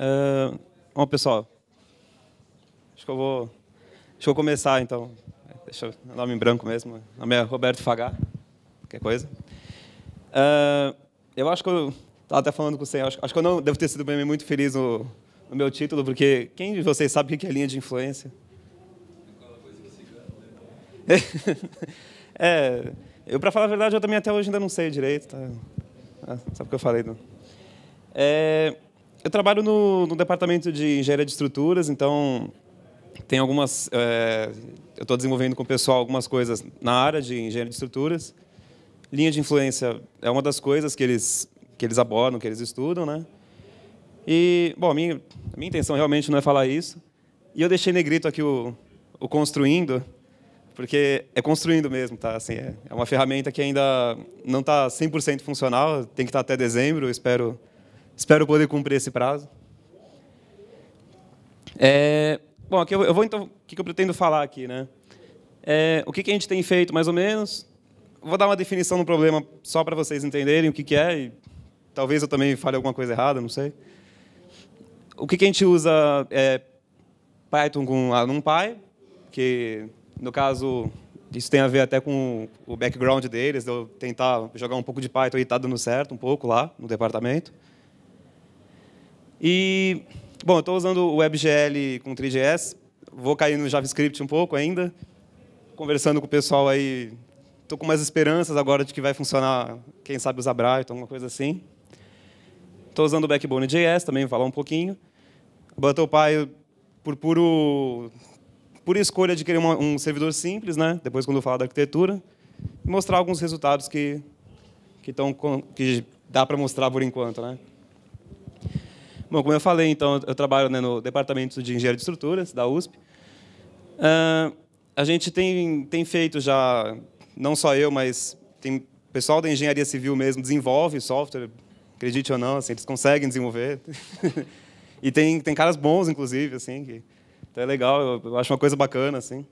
Uh, ah, bom, pessoal, acho que eu vou, acho que eu vou começar, então. Deixa o nome em branco mesmo. Meu nome é Roberto Fagá, qualquer coisa. Uh, eu acho que eu estava até falando com você, acho, acho que eu não devo ter sido bem, muito feliz no, no meu título, porque quem de vocês sabe o que é linha de influência? é, eu para falar a verdade, eu também até hoje ainda não sei direito, tá? Ah, sabe o que eu falei? Não? É, eu trabalho no, no, departamento de engenharia de estruturas, então tem algumas. É, eu estou desenvolvendo com o pessoal algumas coisas na área de engenharia de estruturas. Linha de influência é uma das coisas que eles que eles abordam, que eles estudam, né? E bom, a minha, a minha intenção realmente não é falar isso. E eu deixei negrito aqui o, o construindo, porque é construindo mesmo, tá? Assim, é, é uma ferramenta que ainda não está 100% funcional, tem que estar tá até dezembro, espero Espero poder cumprir esse prazo. É, bom, aqui eu, vou então. O que eu pretendo falar aqui, né? É, o que, que a gente tem feito, mais ou menos? Vou dar uma definição do problema só para vocês entenderem o que, que é. E talvez eu também fale alguma coisa errada, não sei. O que, que a gente usa é Python com a NumPy, que no caso isso tem a ver até com o background deles, de eu tentar jogar um pouco de Python e está dando certo um pouco lá no departamento. E, bom, estou usando o WebGL com 3GS, vou cair no JavaScript um pouco ainda, conversando com o pessoal aí, estou com mais esperanças agora de que vai funcionar, quem sabe usar Brighton, alguma coisa assim. Estou usando o Backbone.js também, vou falar um pouquinho. ButtlePy, por puro, pura escolha de querer um servidor simples, né? depois quando eu falar da arquitetura, e mostrar alguns resultados que, que, tão, que dá para mostrar por enquanto. Né? Bom, como eu falei, então, eu trabalho né, no Departamento de Engenharia de Estruturas da USP. Uh, a gente tem, tem feito já, não só eu, mas tem pessoal da engenharia civil mesmo desenvolve software, acredite ou não, assim, eles conseguem desenvolver. e tem, tem caras bons, inclusive, assim, que então é legal, eu, eu acho uma coisa bacana, assim.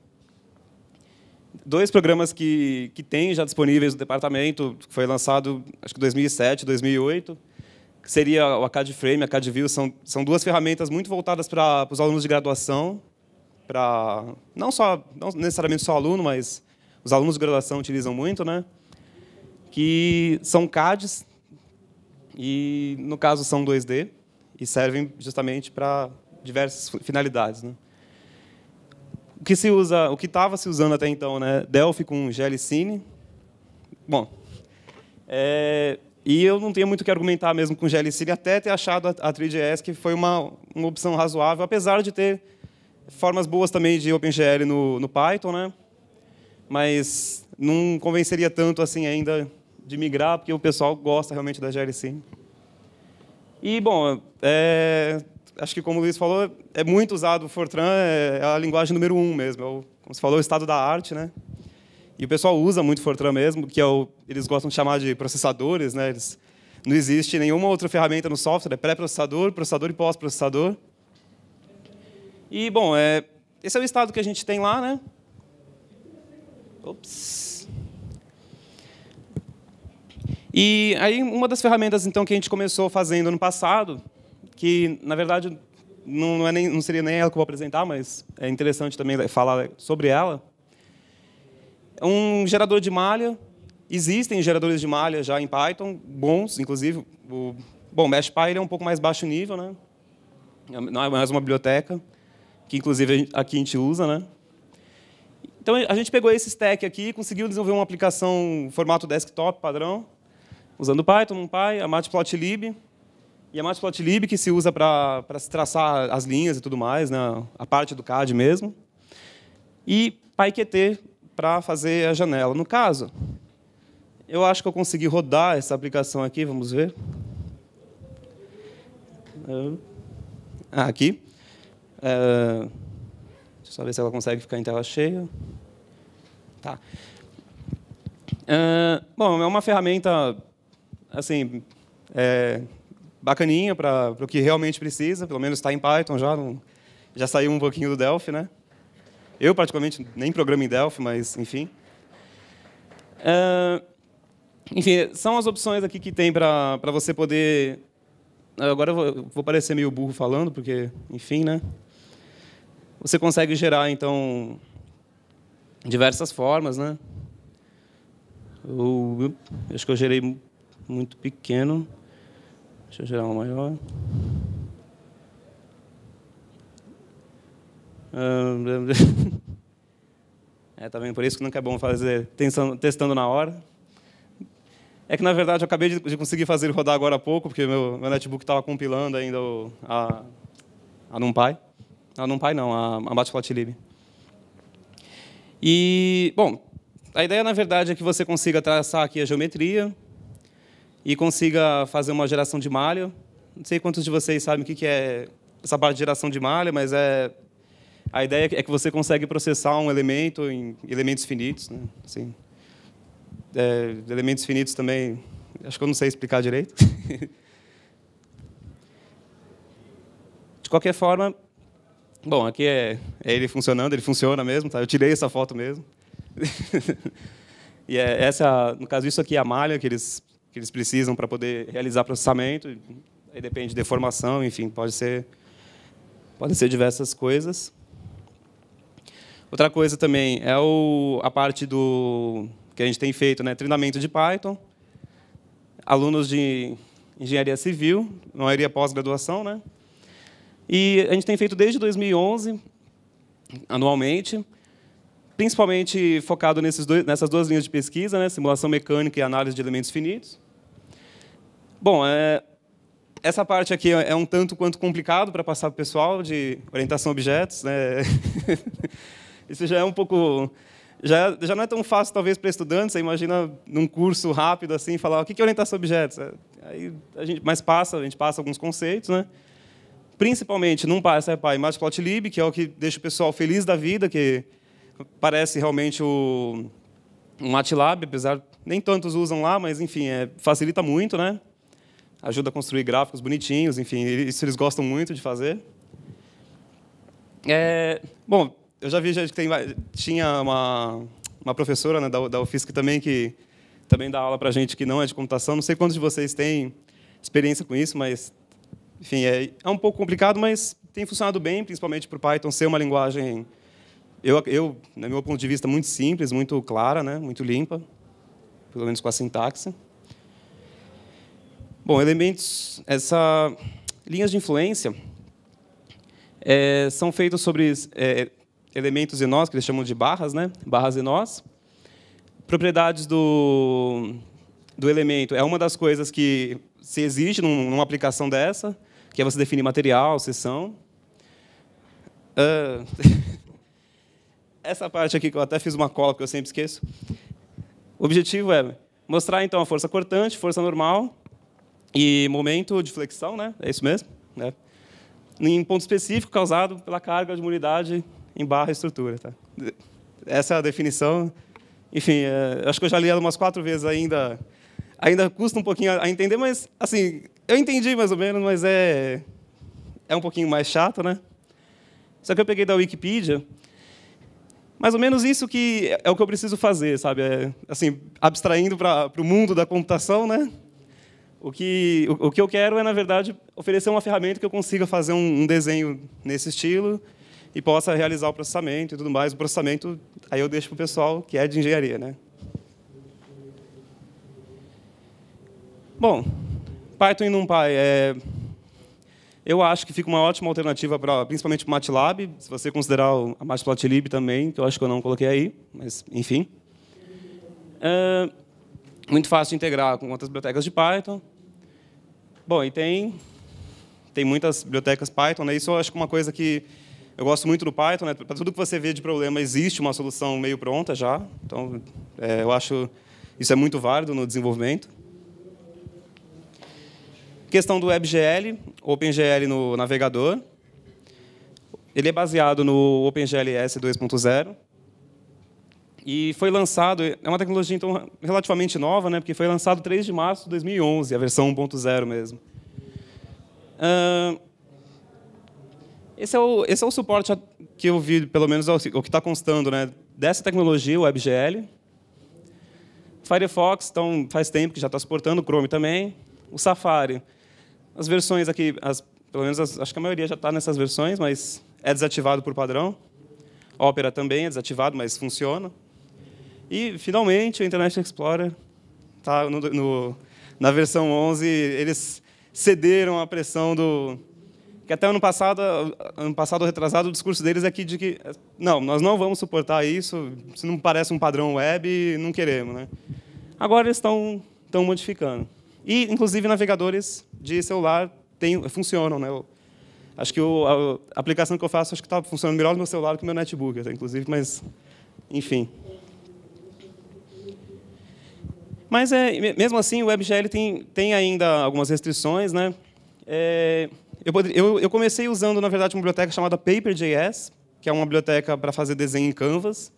Dois programas que, que tem já disponíveis no departamento, foi lançado, acho que 2007, 2008, que seria o ACAD Frame, ACAD View, são, são duas ferramentas muito voltadas para os alunos de graduação, para não só não necessariamente só aluno, mas os alunos de graduação utilizam muito, né? Que são CADs e no caso são 2D e servem justamente para diversas finalidades, né? O que se usa, o que estava se usando até então, né? Delphi com GLCine. Bom, é, e eu não tinha muito o que argumentar mesmo com GLC, até ter achado a, 3GS que foi uma, uma opção razoável, apesar de ter formas boas também de OpenGL no, no Python, né? mas não convenceria tanto assim ainda de migrar, porque o pessoal gosta realmente da GLC. E, bom, é, acho que como o Luiz falou, é muito usado o Fortran, é a linguagem número um mesmo, é o, como se falou, o estado da arte, né? E o pessoal usa muito Fortran mesmo, que é o, eles gostam de chamar de processadores, né? Eles, não existe nenhuma outra ferramenta no software, é pré-processador, processador e pós-processador. E, bom, é, esse é o estado que a gente tem lá, né? Ops. E aí uma das ferramentas então que a gente começou fazendo no passado, que na verdade não, é nem, não seria nem ela que eu vou apresentar, mas é interessante também falar sobre ela, um gerador de malha. Existem geradores de malha já em Python, bons, inclusive. O, bom, MeshPy é um pouco mais baixo nível, né? É, não é mais uma biblioteca, que inclusive aqui a gente usa, né? Então a gente pegou esse stack aqui e conseguiu desenvolver uma aplicação formato desktop padrão, usando Python, NumPy, a Matplotlib. E a Matplotlib que se usa para se traçar as linhas e tudo mais, né? a parte do CAD mesmo. E PyQt, para fazer a janela. No caso, eu acho que eu consegui rodar essa aplicação aqui, vamos ver. Ah, aqui. É, deixa eu só ver se ela consegue ficar em tela cheia. Tá. É, bom, é uma ferramenta assim, é... bacaninha para o que realmente precisa, pelo menos está em Python já, não... já saiu um pouquinho do Delphi, né? Eu, particularmente, nem programo em Delphi, mas enfim. Eh, enfim, são as opções aqui que tem para você poder. Agora eu vou, vou parecer meio burro falando, porque, enfim, né? Você consegue gerar, então, diversas formas, né? Eu, eu acho que eu gerei muito pequeno. Deixa eu gerar uma maior. É também tá por isso que nunca é bom fazer testando na hora. É que, na verdade, eu acabei de conseguir fazer ele rodar agora há pouco, porque meu, meu netbook estava compilando ainda o, a, a NumPy. A NumPy não, a, a Matplotlib. E, bom, a ideia, na verdade, é que você consiga traçar aqui a geometria e consiga fazer uma geração de malha. Não sei quantos de vocês sabem o que é essa parte de geração de malha, mas é a ideia é, é que você consegue processar um elemento em elementos finitos. Né? Assim, é, elementos finitos também, acho que eu não sei explicar direito. De qualquer forma, bom, aqui é, é, ele funcionando, ele funciona mesmo, tá? Eu tirei essa foto mesmo. e é, essa, no caso isso aqui é a malha que eles que eles precisam para poder realizar processamento. Aí depende de deformação, enfim, pode ser pode ser diversas coisas. Outra coisa também é o, a parte do que a gente tem feito, né? treinamento de Python, alunos de engenharia civil, maioria pós-graduação, né? E a gente tem feito desde 2011, anualmente, principalmente focado nesses dois, nessas duas linhas de pesquisa, né? simulação mecânica e análise de elementos finitos. Bom, é, essa parte aqui é um tanto quanto complicado para passar para o pessoal de orientação a objetos, né? Isso já é um pouco já, já não é tão fácil, talvez, para estudantes. Você imagina num curso rápido, assim, falar o que é orientação a objetos. É, aí a gente mais passa, a gente passa alguns conceitos, né? Principalmente num PySpark, é Matplotlib, que é o que deixa o pessoal feliz da vida, que parece realmente o um MATLAB, apesar nem tantos usam lá, mas enfim, é, facilita muito, né? Ajuda a construir gráficos bonitinhos, enfim, isso eles gostam muito de fazer. É, bom, eu já vi gente que tem, tinha uma, uma professora né, da, da UFISC também que também dá aula para gente que não é de computação. Não sei quantos de vocês têm experiência com isso, mas enfim é, é um pouco complicado, mas tem funcionado bem, principalmente para o Python ser uma linguagem eu, eu, no meu ponto de vista, muito simples, muito clara, né, muito limpa, pelo menos com a sintaxe. Bom, elementos, essa linhas de influência é, são feitos sobre é, elementos em nós, que eles chamam de barras, né? barras em nós. Propriedades do, do elemento é uma das coisas que se exige numa aplicação dessa, que é você definir material, seção. Uh, ah, essa parte aqui que eu até fiz uma cola, porque eu sempre esqueço. O objetivo é mostrar, então, a força cortante, força normal e momento de flexão, né? É isso mesmo? Né? Em ponto específico causado pela carga de unidade em barra estrutura. Tá? Essa é a definição. Enfim, é, acho que eu já li ela umas quatro vezes ainda. Ainda custa um pouquinho a entender, mas assim, eu entendi mais ou menos, mas é é um pouquinho mais chato, né? Só que eu peguei da Wikipedia. Mais ou menos isso que é o que eu preciso fazer, sabe? É, assim, abstraindo para o mundo da computação, né? O que, o, o, que eu quero é, na verdade, oferecer uma ferramenta que eu consiga fazer um, um desenho nesse estilo e possa realizar o processamento e tudo mais. O processamento, aí eu deixo para o pessoal que é de engenharia, né? Bom, Python e NumPy, é... eu acho que fica uma ótima alternativa para, principalmente, para o MATLAB, se você considerar a Matplotlib também, que eu acho que eu não coloquei aí, mas, enfim. É... Muito fácil de integrar com outras bibliotecas de Python. Bom, e tem, tem muitas bibliotecas Python, né? isso eu acho que é uma coisa que eu gosto muito do Python, né? para tudo que você vê de problema existe uma solução meio pronta já, então é, eu acho isso é muito válido no desenvolvimento. Questão do WebGL, OpenGL no navegador. Ele é baseado no OpenGL S 2.0 e foi lançado, é uma tecnologia então relativamente nova, né? Porque foi lançado 3 de março de 2011, a versão 1.0 mesmo. Uh, esse é o, esse é o suporte que eu vi, pelo menos o que está constando, né? Dessa tecnologia, o WebGL. Firefox, então, faz tempo que já está suportando, o Chrome também. O Safari. As versões aqui, as, pelo menos as, acho que a maioria já está nessas versões, mas é desativado por padrão. Opera também é desativado, mas funciona. E, finalmente, o Internet Explorer está no, no, na versão 11. Eles cederam à pressão do, que até ano passado, ano passado retrasado, o discurso deles é que, de que não, nós não vamos suportar isso, se não parece um padrão web, não queremos. Né? Agora eles estão estão modificando. E, inclusive, navegadores de celular tem, funcionam. Né? Eu, acho que o, a, a, aplicação que eu faço acho que está funcionando melhor no meu celular que no meu netbook, até, inclusive, mas, enfim. Mas, é, mesmo assim, o WebGL tem, tem ainda algumas restrições. Né? É, eu, eu, eu comecei usando, na verdade, uma biblioteca chamada Paper.js, que é uma biblioteca para fazer desenho em Canvas.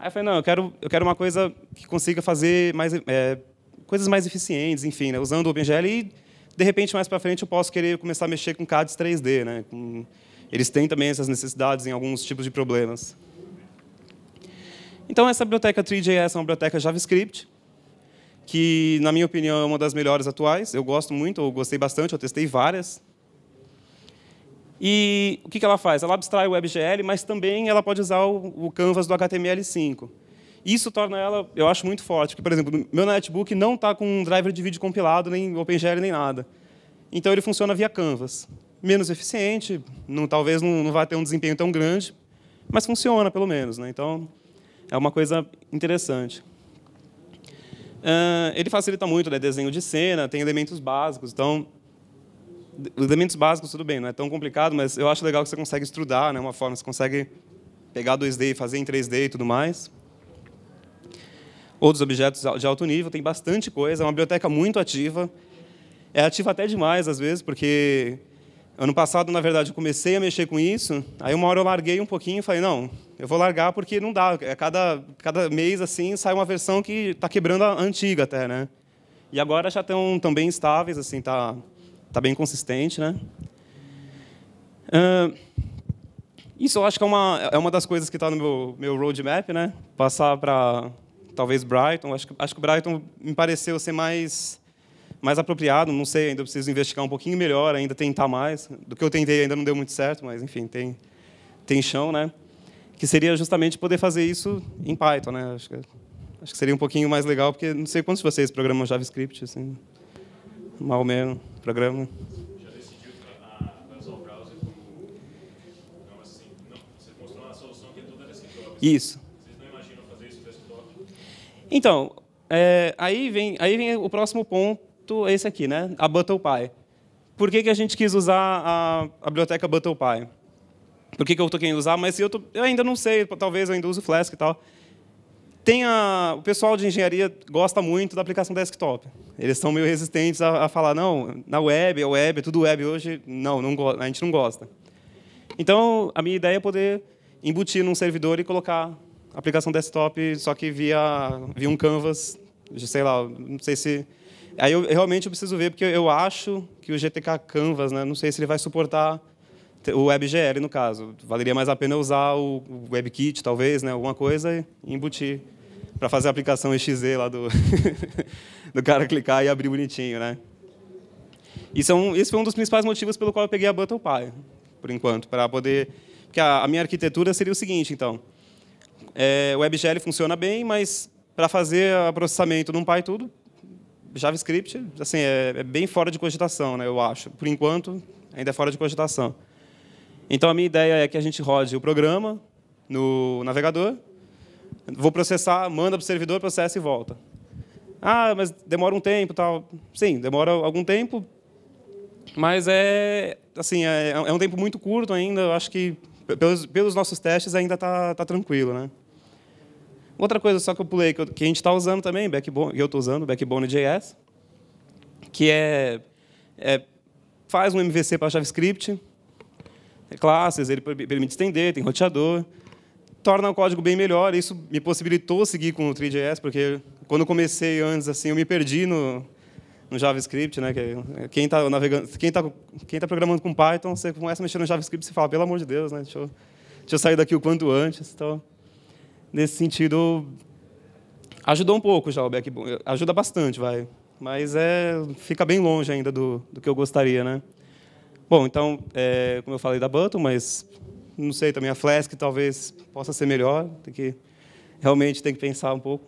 Aí eu falei, não, eu quero, eu quero uma coisa que consiga fazer mais, é, coisas mais eficientes, enfim, né? usando o OpenGL e, de repente, mais para frente, eu posso querer começar a mexer com CADs 3D. Né? Com... Eles têm também essas necessidades em alguns tipos de problemas. Então, essa biblioteca 3JS é uma biblioteca JavaScript, que, na minha opinião, é uma das melhores atuais. Eu gosto muito, eu gostei bastante, eu testei várias. E o que ela faz? Ela abstrai o WebGL, mas também ela pode usar o canvas do HTML5. Isso torna ela, eu acho, muito forte. Porque, por exemplo, meu netbook não está com um driver de vídeo compilado, nem OpenGL, nem nada. Então, ele funciona via canvas. Menos eficiente, não, talvez não, não vá ter um desempenho tão grande, mas funciona, pelo menos. Né? Então, é uma coisa interessante. Uh, ele facilita muito né, desenho de cena, tem elementos básicos. Então, Elementos básicos, tudo bem, não é tão complicado, mas eu acho legal que você consegue estudar, né? Uma forma, você consegue pegar 2D e fazer em 3D e tudo mais. Outros objetos de alto nível, tem bastante coisa, é uma biblioteca muito ativa. É ativa até demais, às vezes, porque ano passado, na verdade, eu comecei a mexer com isso, aí uma hora eu larguei um pouquinho e falei, não, eu vou largar porque não dá. É cada, cada mês, assim, sai uma versão que está quebrando a antiga até, né? E agora já estão, estão bem estáveis, assim, tá tá bem consistente, né? Uh, isso eu acho que é uma, é uma das coisas que está no meu, meu roadmap, né? Passar para talvez Brighton. Acho que, acho que Brighton me pareceu ser mais, mais apropriado. Não sei, ainda preciso investigar um pouquinho melhor, ainda tentar mais. Do que eu tentei ainda não deu muito certo, mas enfim, tem, tem chão, né? Que seria justamente poder fazer isso em Python, né? Acho que, acho que seria um pouquinho mais legal, porque não sei quantos de vocês programam JavaScript, assim, mal menos programa. Isso. Vocês não imaginam fazer isso desktop? Então, é, aí, vem, aí vem o próximo ponto, esse aqui, né? A ButterPy. Por que, que a gente quis usar a, a biblioteca ButterPy? Por que, que eu estou querendo usar? Mas eu, tô, eu ainda não sei, talvez eu ainda use o Flask e tal. Tem a, o pessoal de engenharia gosta muito da aplicação desktop. Eles são meio resistentes a, a falar, não, na web, é web, é tudo web hoje. Não, não a gente não gosta. Então, a minha ideia é poder embutir num servidor e colocar a aplicação desktop, só que via, via um canvas, sei lá, não sei se... Aí eu realmente eu preciso ver, porque eu acho que o GTK Canvas, né, não sei se ele vai suportar o WebGL, no caso. Valeria mais a pena usar o WebKit, talvez, né, alguma coisa, e embutir para fazer a aplicação XZ lá do, do cara clicar e abrir bonitinho, né? Isso é um, esse foi um dos principais motivos pelo qual eu peguei a ButtlePy, por enquanto, para poder... Porque a, a, minha arquitetura seria o seguinte, então. É, o WebGL funciona bem, mas para fazer o processamento num tudo JavaScript assim, é, é, bem fora de cogitação, né, eu acho. Por enquanto, ainda é fora de cogitação. Então, a minha ideia é que a gente rode o programa no navegador vou processar, manda para o servidor, processa e volta. Ah, mas demora um tempo, tal. Sim, demora algum tempo, mas é assim é, é um tempo muito curto ainda. Eu acho que pelos, pelos nossos testes ainda está tá tranquilo, né? Outra coisa só que eu pulei que, eu, que a gente está usando também, backbone, que eu estou usando, Backbone.js, que é, é, faz um MVC para JavaScript, classes, ele permite estender, tem roteador torna o código bem melhor. Isso me possibilitou seguir com o 3 ds porque quando comecei antes, assim, eu me perdi no, no JavaScript, né? É, é, quem está navegando, quem tá, quem tá programando com Python, você começa a mexer no JavaScript e fala, pelo amor de Deus, né? Deixa eu, deixa eu sair daqui o quanto antes. Então, nesse sentido, ajudou um pouco já o backbone, ajuda bastante, vai. Mas é, fica bem longe ainda do, do que eu gostaria, né? Bom, então, é, como eu falei da Button, mas não sei também, a Flask talvez possa ser melhor, tem que, realmente tem que pensar um pouco.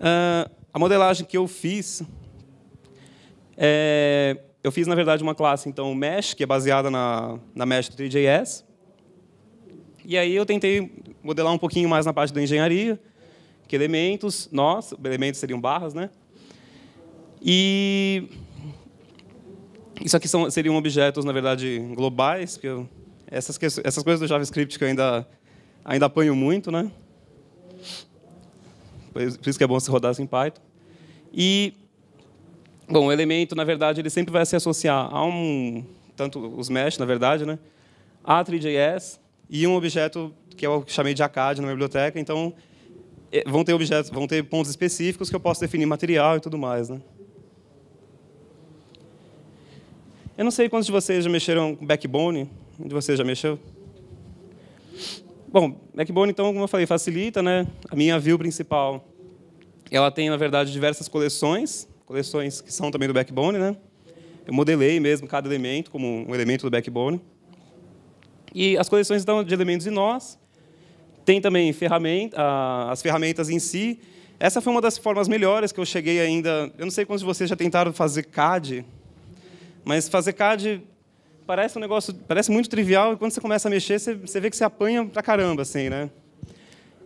Uh, a modelagem que eu fiz, é, eu fiz, na verdade, uma classe, então, Mesh, que é baseada na, na Mesh do 3JS, e aí eu tentei modelar um pouquinho mais na parte da engenharia, que elementos, nós, elementos seriam barras, né? E isso aqui são, seriam objetos, na verdade, globais, porque eu, essas, essas coisas do JavaScript que eu ainda, ainda apanho muito, né? Por isso que é bom se rodar assim em Python. E, bom, o elemento, na verdade, ele sempre vai se associar a um, tanto os mesh, na verdade, né? A 3JS e um objeto que eu chamei de ACAD na minha biblioteca. Então, eh, vão ter objetos, vão ter pontos específicos que eu posso definir material e tudo mais, né? Eu não sei quantos de vocês já mexeram com backbone. Um de vocês já mexeu? Bom, backbone, então, como eu falei, facilita, né? A minha view principal, ela tem, na verdade, diversas coleções, coleções que são também do backbone, né? Eu modelei mesmo cada elemento como um elemento do backbone. E as coleções estão de elementos e nós. Tem também ferramenta, as ferramentas em si. Essa foi uma das formas melhores que eu cheguei ainda. Eu não sei quantos de vocês já tentaram fazer CAD, mas fazer CAD parece um negócio, parece muito trivial, e quando você começa a mexer, você, você vê que você apanha pra caramba, assim, né?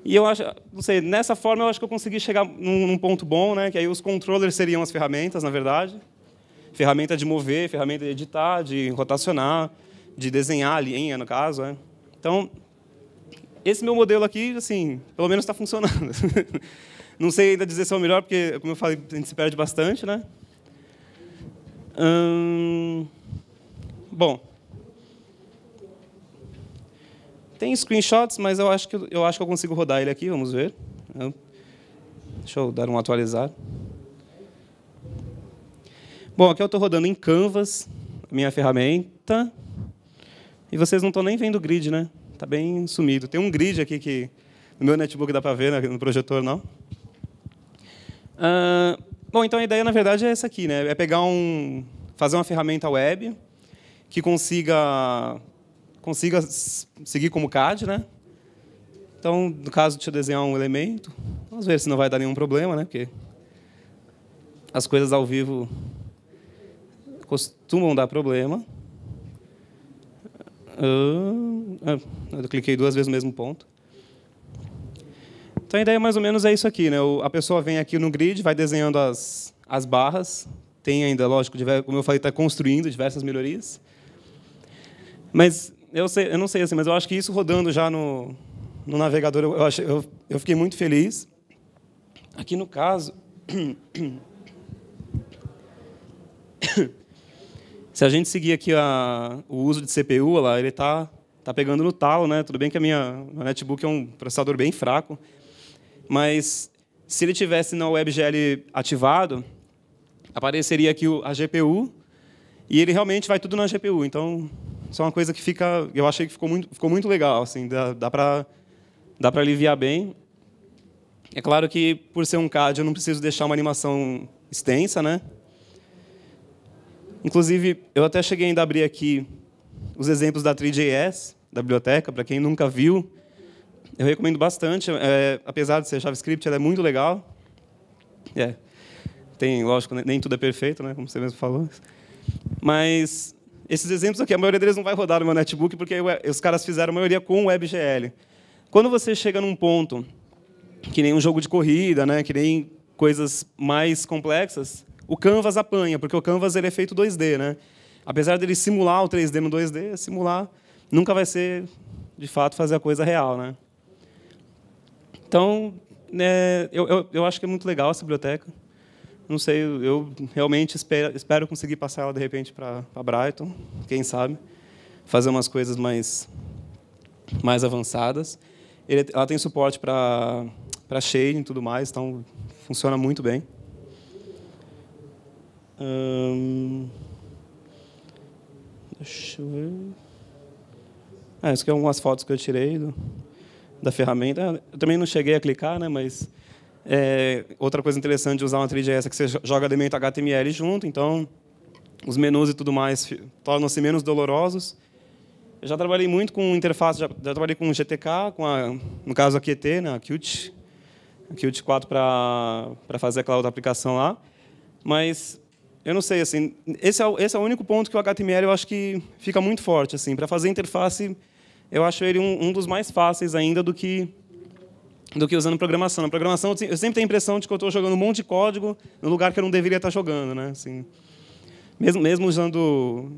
E eu acho, não sei, nessa forma eu acho que eu consegui chegar num, num, ponto bom, né? Que aí os controllers seriam as ferramentas, na verdade. Ferramenta de mover, ferramenta de editar, de rotacionar, de desenhar a linha, no caso, né? Então, esse meu modelo aqui, assim, pelo menos está funcionando. não sei ainda dizer se é o melhor, porque, como eu falei, a gente se perde bastante, né? Hum, bom, tem screenshots, mas eu acho que eu acho que eu consigo rodar ele aqui. Vamos ver. Deixa eu dar um atualizar. Bom, aqui eu estou rodando em Canvas, minha ferramenta. E vocês não estão nem vendo o grid, né? Está bem sumido. Tem um grid aqui que no meu netbook dá para ver, né, no projetor não. Uh, Bom, então a ideia, na verdade, é essa aqui. Né? É pegar um... fazer uma ferramenta web que consiga, consiga seguir como CAD. Né? Então, no caso, deixa eu desenhar um elemento. Vamos ver se não vai dar nenhum problema, né? porque as coisas ao vivo costumam dar problema. Ah, ah, eu cliquei duas vezes no mesmo ponto. Então a ideia mais ou menos é isso aqui, né? A pessoa vem aqui no grid, vai desenhando as, as barras, tem ainda, lógico, como eu falei, está construindo diversas melhorias. Mas eu, sei, eu não sei assim, mas eu acho que isso rodando já no, no navegador, eu, eu, eu fiquei muito feliz. Aqui no caso, se a gente seguir aqui a, o uso de CPU, lá, ele está tá pegando no talo, né? Tudo bem que a minha a netbook é um processador bem fraco, mas se ele tivesse na WebGL ativado, apareceria aqui a GPU, e ele realmente vai tudo na GPU. Então, isso é uma coisa que fica, eu achei que ficou muito, ficou muito legal, assim, dá, dá para dá para aliviar bem. É claro que por ser um CAD eu não preciso deixar uma animação extensa, né? Inclusive, eu até cheguei ainda a abrir aqui os exemplos da 3JS, da biblioteca, para quem nunca viu, eu recomendo bastante, é, apesar de ser JavaScript, ela é muito legal. É. Tem, lógico, nem tudo é perfeito, né? como você mesmo falou. Mas esses exemplos aqui, a maioria deles não vai rodar no meu netbook, porque é, os caras fizeram a maioria com WebGL. Quando você chega num ponto que nem um jogo de corrida, né, que nem coisas mais complexas, o Canvas apanha, porque o Canvas ele é feito 2D, né? Apesar dele simular o 3D no 2D, simular nunca vai ser de fato fazer a coisa real, né? Então, né, eu, eu, eu, acho que é muito legal essa biblioteca. Não sei, eu realmente espero, espero conseguir passar ela de repente para Brighton, quem sabe, fazer umas coisas mais mais avançadas. Ele, ela tem suporte para para shading e tudo mais, então funciona muito bem. Hum, deixa eu ver. Ah, isso aqui é algumas fotos que eu tirei. Do da ferramenta. Eu também não cheguei a clicar, né, mas é, outra coisa interessante de usar uma 3GS é que você joga elemento HTML junto, então os menus e tudo mais tornam-se menos dolorosos. Eu já trabalhei muito com interface, já, já trabalhei com GTK, com a, no caso a QT, né, a Qt, a Qt 4 para fazer aquela outra aplicação lá. Mas eu não sei, assim, esse é, esse é o único ponto que o HTML eu acho que fica muito forte, assim, para fazer interface eu acho ele um, um dos mais fáceis ainda do que do que usando programação. Na programação, eu sempre tenho a impressão de que eu estou jogando um monte de código no lugar que eu não deveria estar tá jogando, né? Assim, mesmo, mesmo usando,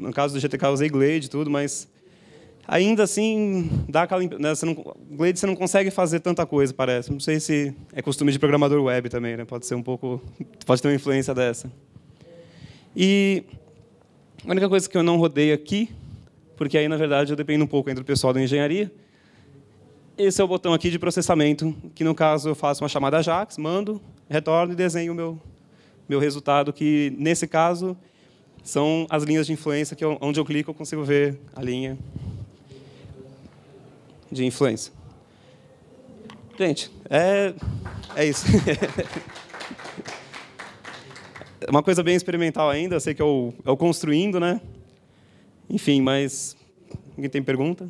no caso do GTK, usei Glade e tudo, mas ainda assim, dá aquela, né, você não, Glade você não consegue fazer tanta coisa, parece. Não sei se é costume de programador web também, né? Pode ser um pouco, pode ter uma influência dessa. E a única coisa que eu não rodei aqui porque aí, na verdade, eu dependo um pouco entre o pessoal da engenharia. Esse é o botão aqui de processamento, que, no caso, eu faço uma chamada AJAX, mando, retorno e desenho o meu, meu resultado, que, nesse caso, são as linhas de influência, que onde eu clico eu consigo ver a linha de influência. Gente, é, é isso. É uma coisa bem experimental ainda, eu sei que é o, é o construindo, né? Enfim, mas. Alguém tem pergunta?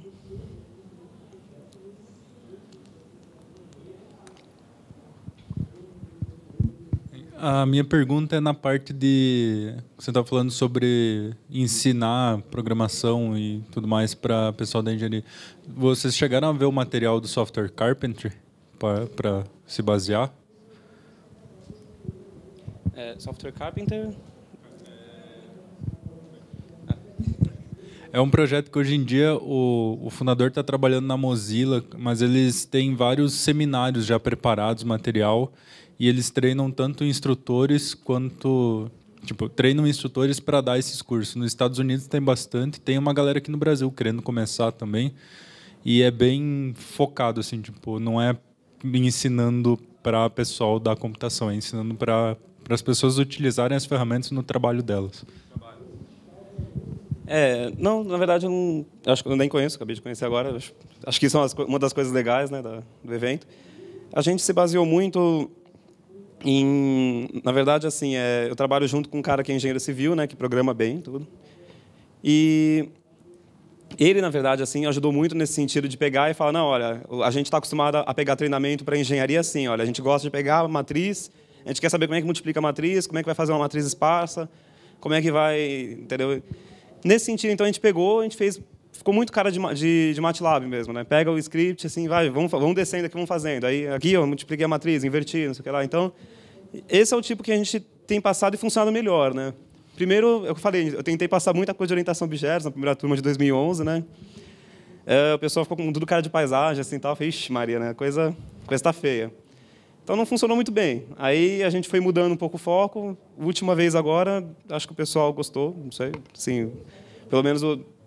A minha pergunta é na parte de. Você está falando sobre ensinar programação e tudo mais para o pessoal da engenharia. Vocês chegaram a ver o material do software Carpentry para se basear? É, software Carpenter? É um projeto que hoje em dia o, o fundador está trabalhando na Mozilla, mas eles têm vários seminários já preparados, material, e eles treinam tanto instrutores quanto. Tipo, treinam instrutores para dar esses cursos. Nos Estados Unidos tem bastante, tem uma galera aqui no Brasil querendo começar também. E é bem focado, assim, tipo, não é ensinando para pessoal da computação, é ensinando para as pessoas utilizarem as ferramentas no trabalho delas. É, não, na verdade, eu não, acho que eu nem conheço, acabei de conhecer agora. Acho, acho que isso é uma, uma das coisas legais né, da, do evento. A gente se baseou muito em. Na verdade, assim, é, eu trabalho junto com um cara que é engenheiro civil, né, que programa bem tudo. E ele, na verdade, assim, ajudou muito nesse sentido de pegar e falar: não, olha, a gente está acostumado a pegar treinamento para engenharia assim, olha, a gente gosta de pegar a matriz, a gente quer saber como é que multiplica a matriz, como é que vai fazer uma matriz esparsa, como é que vai. Entendeu? Nesse sentido, então, a gente pegou, a gente fez ficou muito cara de, de, de, MATLAB mesmo, né? Pega o script, assim, vai, vamos, vamos descendo aqui, vamos fazendo. Aí aqui eu multipliquei a matriz, inverti, não sei o que lá. Então, esse é o tipo que a gente tem passado e funcionado melhor, né? Primeiro, é eu falei, eu tentei passar muita coisa de orientação objetos na primeira turma de 2011, né? É, o pessoal ficou com tudo cara de paisagem, assim, tal. Eu falei, ixi, Maria, né? Coisa, coisa tá feia. Então não funcionou muito bem. Aí a gente foi mudando um pouco o foco. Última vez agora, acho que o pessoal gostou, não sei. Sim, pelo menos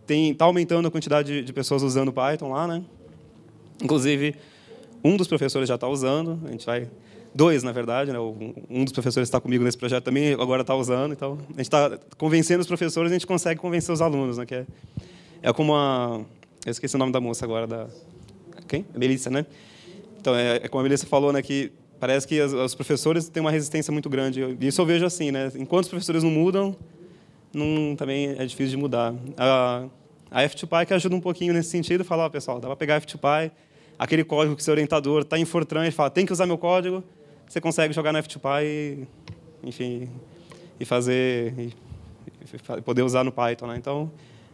tem tá aumentando a quantidade de pessoas usando Python lá, né? Inclusive um dos professores já está usando. A gente vai dois, na verdade, né? Um dos professores está comigo nesse projeto também agora está usando. Então a gente está convencendo os professores, a gente consegue convencer os alunos, né? Que é, é como a eu esqueci o nome da moça agora da quem? A Melissa, né? Então, é, é, como a Melissa falou, né, que Parece que as, os professores têm uma resistência muito grande. Isso eu vejo assim, né? Enquanto os professores não mudam, não, também é difícil de mudar. A, a F2Py que ajuda um pouquinho nesse sentido, fala, oh, pessoal, dá para pegar F2Py, aquele código que seu orientador está em Fortran e fala, tem que usar meu código, você consegue jogar no F2Py e, enfim, e fazer, e, e poder usar no Python. Né? Então,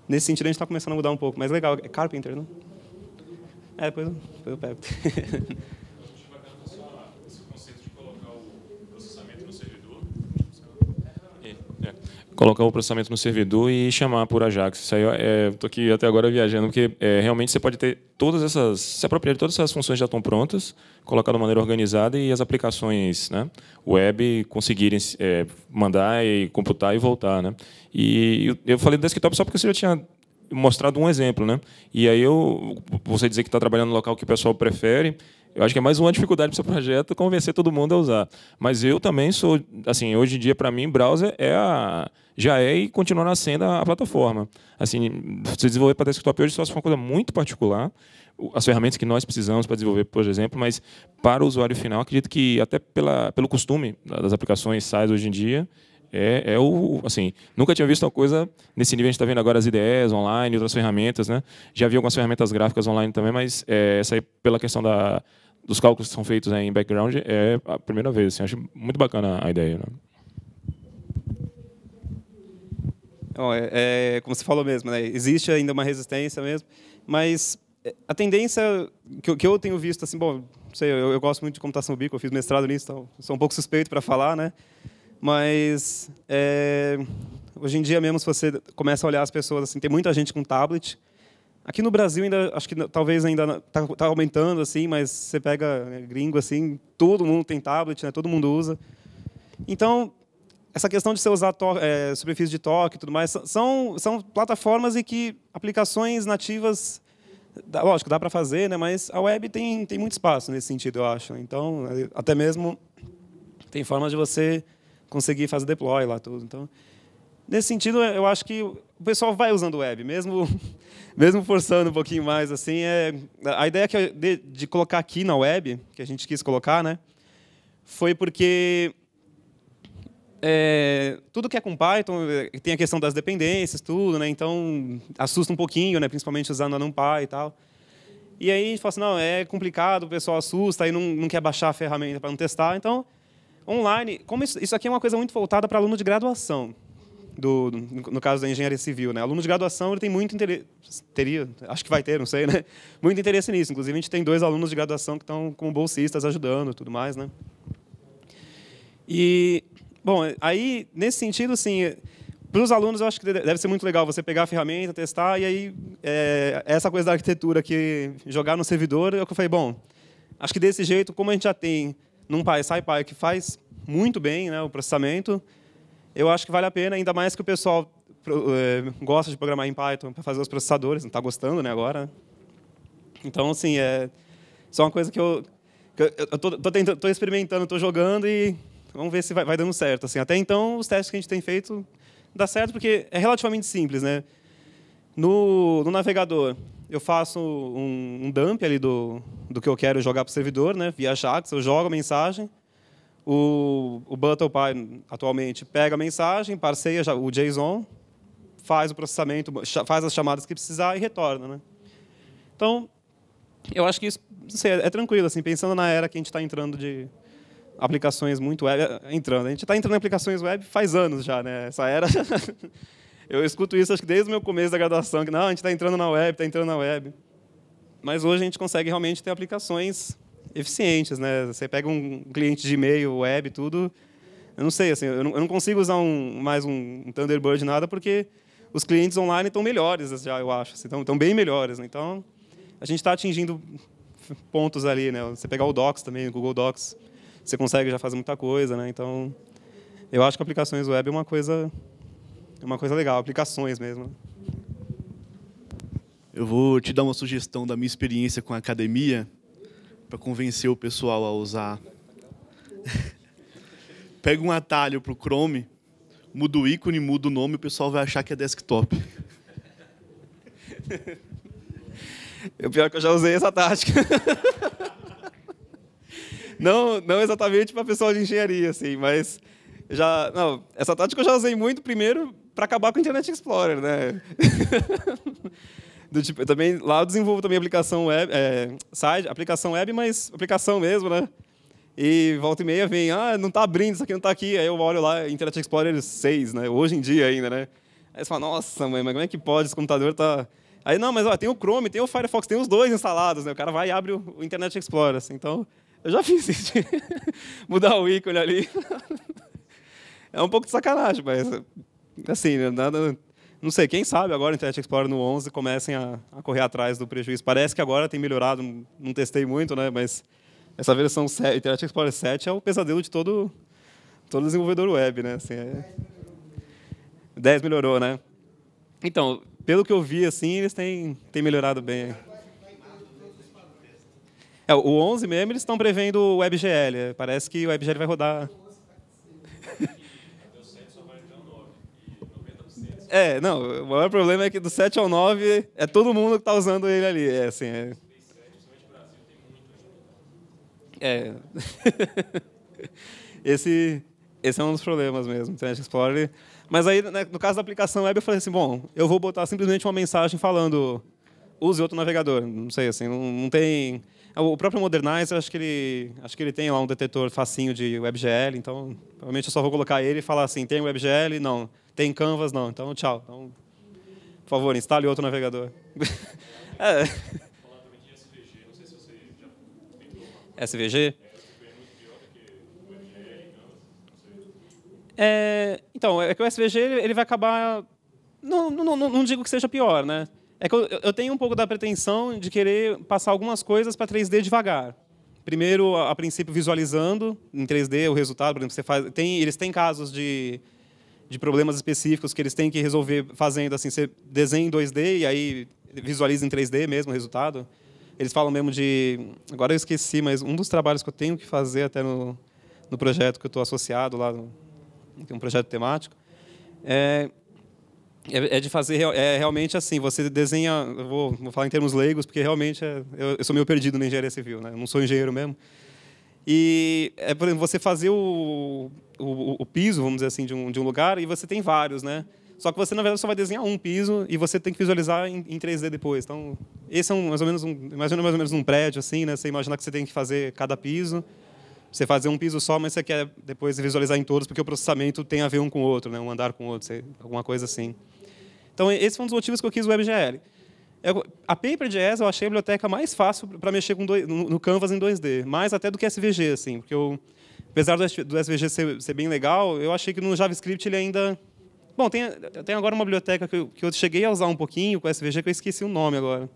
nesse sentido, a gente está começando a mudar um pouco. Mas legal, é Carpenter, não? É, depois depois eu pego. colocar o processamento no servidor e chamar por Ajax. Isso aí, é, estou aqui até agora viajando, porque é, realmente você pode ter todas essas, se apropriar de todas essas funções já estão prontas, colocar de maneira organizada e as aplicações né, web conseguirem é, mandar e computar e voltar. Né? E eu falei do desktop só porque você já tinha mostrado um exemplo, né? E aí eu, você dizer que está trabalhando no local que o pessoal prefere, eu acho que é mais uma dificuldade para o seu projeto convencer todo mundo a usar. Mas eu também sou, assim, hoje em dia, para mim, browser é a, já é e continuará sendo a, a plataforma. Assim, você desenvolver para desktop hoje só se for uma coisa muito particular, as ferramentas que nós precisamos para desenvolver, por exemplo, mas para o usuário final, acredito que até pela, pelo costume das aplicações SaaS hoje em dia, é, é, o assim nunca tinha visto uma coisa nesse nível a gente está vendo agora as ideias online outras ferramentas né já vi algumas ferramentas gráficas online também mas é, essa aí pela questão da dos cálculos que são feitos né, em background é a primeira vez. Assim, acho muito bacana a ideia. Né? Bom, é, é, como você falou mesmo, né? existe ainda uma resistência mesmo, mas é, a tendência que eu, que eu tenho visto, assim, bom, sei, eu, eu, gosto muito de computação bico, eu fiz mestrado nisso, então sou um pouco suspeito para falar, né? Mas é, hoje em dia mesmo, se você começa a olhar as pessoas, assim, tem muita gente com tablet, Aqui no Brasil ainda, acho que talvez ainda está tá aumentando assim, mas você pega né, gringo assim, todo mundo tem tablet, né? Todo mundo usa. Então essa questão de você usar to, é, superfície de toque e tudo mais são são plataformas e que aplicações nativas, lógico, dá para fazer, né? Mas a web tem tem muito espaço nesse sentido, eu acho. Então é, até mesmo tem formas de você conseguir fazer deploy lá tudo. Então nesse sentido eu acho que o pessoal vai usando web mesmo mesmo forçando um pouquinho mais, assim, é, a ideia que de, de, colocar aqui na web, que a gente quis colocar, né, foi porque é, tudo que é com Python é, tem a questão das dependências, tudo, né, então assusta um pouquinho, né, principalmente usando a NumPy e tal. E aí a gente fala assim, não, é complicado, o pessoal assusta, aí não, não quer baixar a ferramenta para não testar, então online, como isso, isso aqui é uma coisa muito voltada para aluno de graduação, do, no caso da engenharia civil. Né? Aluno de graduação ele tem muito interesse, teria, acho que vai ter, não sei, né? muito interesse nisso. Inclusive, a gente tem dois alunos de graduação que estão como bolsistas ajudando e tudo mais. Né? E, bom, aí, nesse sentido, assim, para os alunos, eu acho que deve ser muito legal você pegar a ferramenta, testar, e aí, é, essa coisa da arquitetura que jogar no servidor, é eu falei, bom, acho que desse jeito, como a gente já tem num PySciPy que faz muito bem né, o processamento, eu acho que vale a pena, ainda mais que o pessoal eh, gosta de programar em Python para fazer os processadores, não está gostando né, agora. Né? Então, assim, é só é uma coisa que eu estou experimentando, estou jogando e vamos ver se vai, vai, dando certo. Assim, até então, os testes que a gente tem feito dá certo porque é relativamente simples. Né? No, no navegador, eu faço um, um dump ali do, do que eu quero jogar para o servidor, né? via Jax, eu jogo a mensagem, o, o ButtlePy, atualmente, pega a mensagem, parceia o JSON, faz o processamento, faz as chamadas que precisar e retorna. Né? Então, eu acho que isso sei, é tranquilo, assim, pensando na era que a gente está entrando de aplicações muito web. Eh, entrando, a gente está entrando em aplicações web faz anos já, né? Essa era. eu escuto isso acho que desde o meu começo da graduação, que não, a gente está entrando na web, está entrando na web. Mas hoje a gente consegue realmente ter aplicações eficientes, né? Você pega um cliente de e-mail, web, tudo. Eu não sei, assim, eu não, consigo usar um, mais um, Thunderbird nada porque os clientes online estão melhores já, eu acho, assim, estão, bem melhores. Né? Então, a gente está atingindo pontos ali, né? Você pegar o Docs também, o Google Docs, você consegue já fazer muita coisa, né? Então, eu acho que aplicações web é uma coisa, é uma coisa legal, aplicações mesmo. Né? Eu vou te dar uma sugestão da minha experiência com a academia, para convencer o pessoal a usar. Pega um atalho para o Chrome, muda o ícone, muda o nome, o pessoal vai achar que é desktop. O pior é que eu já usei essa tática. Não, não exatamente para pessoal de engenharia, assim, mas já, não, essa tática eu já usei muito primeiro para acabar com o Internet Explorer, né? Do tipo, eu também, lá eu desenvolvo também aplicação web, é, site, aplicação web, mas aplicação mesmo, né? E volta e meia vem, ah, não está abrindo, isso aqui não está aqui. Aí eu olho lá, Internet Explorer 6, né? Hoje em dia ainda, né? Aí você fala, nossa, mãe, mas como é que pode? Esse computador tá. Aí, não, mas ó, tem o Chrome, tem o Firefox, tem os dois instalados, né? O cara vai e abre o Internet Explorer, assim. Então, eu já fiz isso de mudar o ícone ali. é um pouco de sacanagem, mas assim, né? nada não sei, quem sabe agora o Internet Explorer no 11 comecem a, a, correr atrás do prejuízo. Parece que agora tem melhorado, não, testei muito, né? Mas essa versão 7, Internet Explorer 7 é o pesadelo de todo, todo desenvolvedor web, né? Assim, é... 10 melhorou, né? Então, pelo que eu vi, assim, eles têm, têm melhorado bem. É, o 11 mesmo, eles estão prevendo o WebGL. É, parece que o WebGL vai rodar... É, não, o maior problema é que do 7 ao 9 é todo mundo que tá usando ele ali. É assim. É. é. esse, esse é um dos problemas mesmo, Internet Explorer. Mas aí, né, no caso da aplicação web, eu falei assim: bom, eu vou botar simplesmente uma mensagem falando use outro navegador. Não sei, assim, não, não tem é, o próprio Modernizer, acho que ele, acho que ele tem lá um detetor facinho de WebGL, então provavelmente eu só vou colocar ele e falar assim, tem WebGL? Não. Tem Canvas? Não. Então, tchau. Então, por favor, instale outro navegador. é. SVG? É, então, é que o SVG ele vai acabar... Não, não, não, não digo que seja pior, né? é que eu, eu tenho um pouco da pretensão de querer passar algumas coisas para 3D devagar. Primeiro, a, a princípio, visualizando em 3D o resultado. Por exemplo, você faz, tem, eles têm casos de, de problemas específicos que eles têm que resolver fazendo assim, você desenha em 2D e aí visualiza em 3D mesmo o resultado. Eles falam mesmo de, agora eu esqueci, mas um dos trabalhos que eu tenho que fazer até no, no projeto que eu estou associado lá, tem um projeto temático, é é, é de fazer é realmente assim. Você desenha, vou, vou, falar em termos leigos, porque realmente é, eu, eu, sou meio perdido na engenharia civil, né? Eu não sou engenheiro mesmo. E é, por exemplo, você fazer o, o, o, piso, vamos dizer assim, de um, de um lugar e você tem vários, né? Só que você, na verdade, só vai desenhar um piso e você tem que visualizar em, em 3D depois. Então, esse é um, mais ou menos um, imagina mais ou menos um prédio, assim, né? Você imagina que você tem que fazer cada piso. Você fazer um piso só, mas você quer depois visualizar em todos, porque o processamento tem a ver um com o outro, né? Um andar com o outro, alguma coisa assim. Então, esse foi um dos motivos que eu quis o WebGL. Eu, a Paper.js eu achei a biblioteca mais fácil para mexer com no, no Canvas em 2D, mais até do que SVG, assim, porque eu, apesar do SVG ser, ser bem legal, eu achei que no JavaScript ele ainda... Bom, tem, agora uma biblioteca que eu, que eu cheguei a usar um pouquinho com SVG, que eu esqueci o nome agora.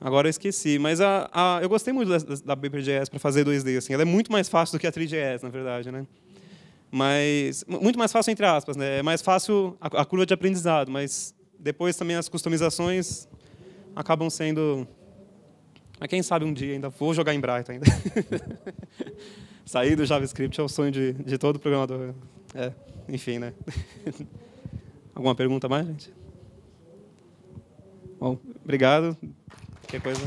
Agora eu esqueci, mas a, a, eu gostei muito da, da Paper.js para fazer 2D. Assim, ela é muito mais fácil do que a 3.js, na verdade, né? Mas muito mais fácil entre aspas, né? É mais fácil a, a curva de aprendizado, mas depois também as customizações acabam sendo mas quem sabe um dia ainda vou jogar em Bright ainda. Sair do JavaScript é o sonho de, de todo programador. É, enfim, né? Alguma pergunta mais, gente? Bom, obrigado. Qualquer coisa.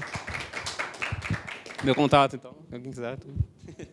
Meu contato, então, alguém quiser.